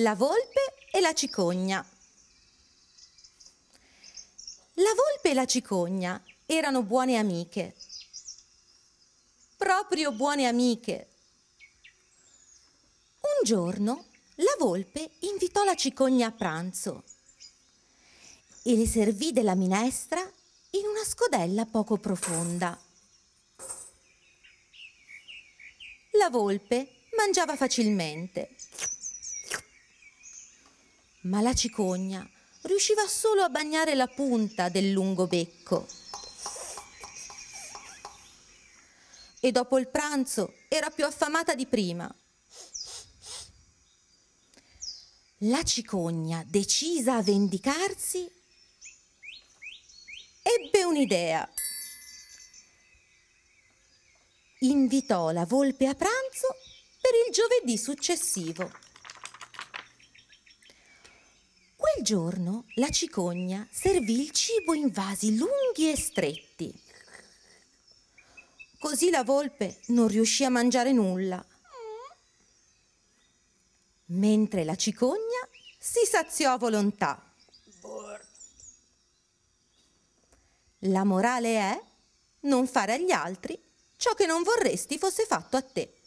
la volpe e la cicogna. La volpe e la cicogna erano buone amiche, proprio buone amiche. Un giorno la volpe invitò la cicogna a pranzo e le servì della minestra in una scodella poco profonda. La volpe mangiava facilmente ma la cicogna riusciva solo a bagnare la punta del lungo becco. E dopo il pranzo era più affamata di prima. La cicogna, decisa a vendicarsi, ebbe un'idea. Invitò la volpe a pranzo per il giovedì successivo. giorno la cicogna servì il cibo in vasi lunghi e stretti. Così la volpe non riuscì a mangiare nulla. Mentre la cicogna si saziò a volontà. La morale è non fare agli altri ciò che non vorresti fosse fatto a te.